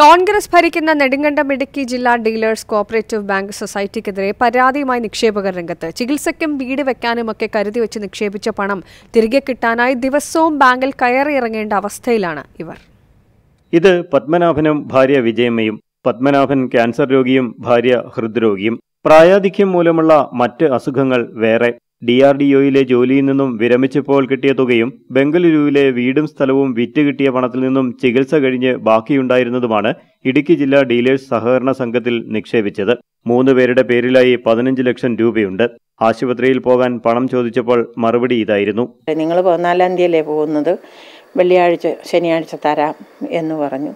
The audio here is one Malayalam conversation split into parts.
കോൺഗ്രസ് ഭരിക്കുന്ന നെടുങ്കണ്ടം ഇടുക്കി ജില്ലാ ഡീലേഴ്സ് കോഓപ്പറേറ്റീവ് ബാങ്ക് സൊസൈറ്റിക്കെതിരെ പരാതിയുമായി നിക്ഷേപകർ രംഗത്ത് ചികിത്സയ്ക്കും വീട് വെക്കാനുമൊക്കെ വെച്ച് നിക്ഷേപിച്ച പണം തിരികെ കിട്ടാനായി ദിവസവും ബാങ്കിൽ കയറിയിറങ്ങേണ്ട അവസ്ഥയിലാണ് ഇവർ ഇത് പത്മനാഭനും ഭാര്യ വിജയമ്മയും പത്മനാഭൻ ക്യാൻസർ രോഗിയും ഭാര്യ ഹൃദ്രോഗിയും പ്രായാധിക്യം മൂലമുള്ള മറ്റ് അസുഖങ്ങൾ വേറെ ഡി ആർ ഡി ഒയിലെ ജോലിയിൽ നിന്നും വിരമിച്ചപ്പോൾ കിട്ടിയ തുകയും ബംഗളൂരുവിലെ വീടും സ്ഥലവും വിറ്റ് കിട്ടിയ പണത്തിൽ നിന്നും ചികിത്സ കഴിഞ്ഞ് ബാക്കിയുണ്ടായിരുന്നതുമാണ് ഇടുക്കി ജില്ലാ ഡീലേഴ്സ് സഹകരണ സംഘത്തിൽ നിക്ഷേപിച്ചത് മൂന്ന് പേരുടെ പേരിലായി പതിനഞ്ച് ലക്ഷം രൂപയുണ്ട് ആശുപത്രിയിൽ പോകാൻ പണം ചോദിച്ചപ്പോൾ മറുപടി ഇതായിരുന്നു നിങ്ങൾ പതിനാലാം തീയതിയല്ലേ പോകുന്നത് വെള്ളിയാഴ്ച ശനിയാഴ്ച തരാം എന്ന് പറഞ്ഞു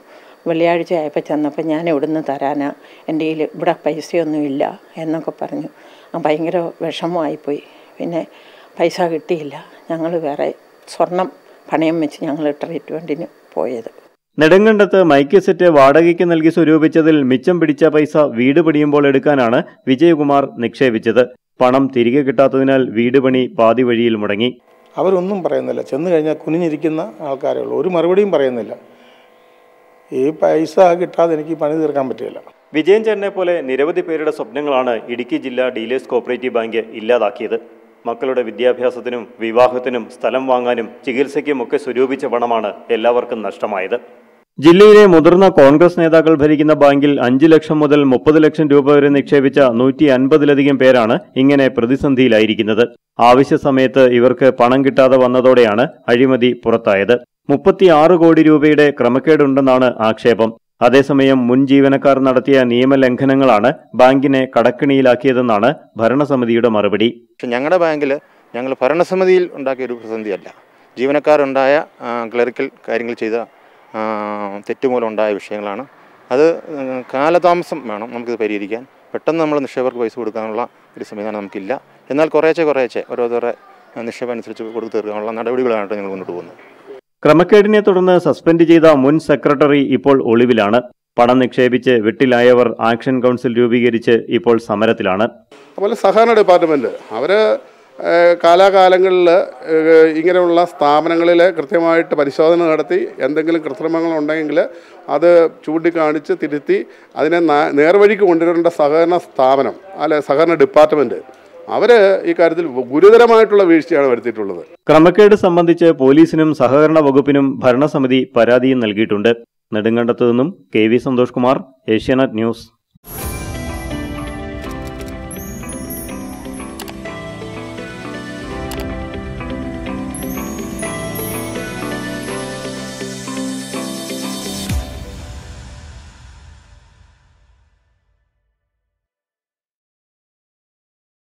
വെള്ളിയാഴ്ച ആയപ്പോൾ ചെന്നപ്പോൾ ഞാൻ ഇവിടുന്ന് തരാനാ എൻ്റെ കയ്യിൽ ഇവിടെ പൈസയൊന്നുമില്ല എന്നൊക്കെ പറഞ്ഞു ഭയങ്കര വിഷമമായിപ്പോയി പിന്നെ പൈസ കിട്ടിയില്ല ഞങ്ങൾ വേറെ സ്വർണം പണയം വെച്ച് ഞങ്ങൾ ട്രീറ്റ്മെൻറ്റിന് പോയത് നെടുങ്കണ്ടത്ത് മൈക്കസെറ്റ് വാടകയ്ക്ക് നൽകി സ്വരൂപിച്ചതിൽ മിച്ചം പിടിച്ച പൈസ വീട് പണിയുമ്പോൾ എടുക്കാനാണ് വിജയകുമാർ നിക്ഷേപിച്ചത് പണം തിരികെ കിട്ടാത്തതിനാൽ വീട് പണി പാതി വഴിയിൽ മുടങ്ങി അവരൊന്നും പറയുന്നില്ല ചെന്ന് കഴിഞ്ഞാൽ കുനിഞ്ഞിരിക്കുന്ന ആൾക്കാരേ ഉള്ളൂ ഒരു മറുപടിയും പറയുന്നില്ല ഈ പൈസ കിട്ടാതെ എനിക്ക് പണി തീർക്കാൻ പറ്റില്ല വിജയൻ ചേട്ടനെ പോലെ നിരവധി പേരുടെ സ്വപ്നങ്ങളാണ് ഇടുക്കി ജില്ലാ ഡീലേഴ്സ് കോപ്പറേറ്റീവ് ബാങ്ക് ഇല്ലാതാക്കിയത് മക്കളുടെ വിദ്യാഭ്യാസത്തിനും വിവാഹത്തിനും സ്ഥലം വാങ്ങാനും ചികിത്സയ്ക്കും ഒക്കെ സ്വരൂപിച്ച പണമാണ് എല്ലാവർക്കും നഷ്ടമായത് ജില്ലയിലെ മുതിർന്ന കോൺഗ്രസ് നേതാക്കൾ ഭരിക്കുന്ന ബാങ്കിൽ അഞ്ച് ലക്ഷം മുതൽ മുപ്പത് ലക്ഷം രൂപ വരെ നിക്ഷേപിച്ച നൂറ്റി അൻപതിലധികം പേരാണ് ഇങ്ങനെ പ്രതിസന്ധിയിലായിരിക്കുന്നത് ആവശ്യ സമയത്ത് ഇവർക്ക് പണം കിട്ടാതെ വന്നതോടെയാണ് അഴിമതി പുറത്തായത് മുപ്പത്തിയാറ് കോടി രൂപയുടെ ക്രമക്കേടുണ്ടെന്നാണ് ആക്ഷേപം അതേസമയം മുൻ ജീവനക്കാർ നടത്തിയ നിയമലംഘനങ്ങളാണ് ബാങ്കിനെ കടക്കിണിയിലാക്കിയതെന്നാണ് ഭരണസമിതിയുടെ മറുപടി ഞങ്ങളുടെ ബാങ്കിൽ ഞങ്ങൾ ഭരണസമിതിയിൽ ഉണ്ടാക്കിയ ഒരു പ്രതിസന്ധിയല്ല ജീവനക്കാരുണ്ടായ ക്ലറിക്കൽ കാര്യങ്ങൾ ചെയ്ത തെറ്റുമൂലമുണ്ടായ വിഷയങ്ങളാണ് അത് കാലതാമസം വേണം നമുക്കിത് പരിഹരിക്കാൻ പെട്ടെന്ന് നമ്മൾ നിക്ഷേപകർക്ക് പൈസ കൊടുക്കാനുള്ള ഒരു സംവിധാനം നമുക്കില്ല എന്നാൽ കുറേശ്ശെ ഓരോ ഓരോരുത്തരുടെ നിക്ഷേപം അനുസരിച്ച് കൊടുത്തു തീർക്കാനുള്ള നടപടികളാണ് ഞങ്ങൾ മുന്നോട്ട് പോകുന്നത് ക്രമക്കേടിനെ തുടർന്ന് സസ്പെൻഡ് ചെയ്ത മുൻ സെക്രട്ടറി ഇപ്പോൾ ഒളിവിലാണ് പണം നിക്ഷേപിച്ച് വെട്ടിലായവർ ആക്ഷൻ കൗൺസിൽ രൂപീകരിച്ച് ഇപ്പോൾ സമരത്തിലാണ് അതുപോലെ സഹകരണ ഡിപ്പാർട്ട്മെന്റ് അവര് കാലാകാലങ്ങളിൽ ഇങ്ങനെയുള്ള സ്ഥാപനങ്ങളിൽ കൃത്യമായിട്ട് പരിശോധന നടത്തി എന്തെങ്കിലും കൃത്രിമങ്ങൾ ഉണ്ടെങ്കിൽ അത് ചൂണ്ടിക്കാണിച്ച് തിരുത്തി അതിനെ നേർവഴിക്ക് കൊണ്ടുവരേണ്ട സഹകരണ സ്ഥാപനം അല്ലെ സഹകരണ ഡിപ്പാർട്ട്മെൻറ്റ് അവര് ഈ കാര്യത്തിൽ ഗുരുതരമായിട്ടുള്ള വീഴ്ചയാണ് വരുത്തിയിട്ടുള്ളത് ക്രമക്കേട് സംബന്ധിച്ച് പോലീസിനും സഹകരണ വകുപ്പിനും ഭരണസമിതി പരാതിയും നൽകിയിട്ടുണ്ട് നെടുങ്കണ്ടത്തു നിന്നും K V Santhosh Kumar Asianet news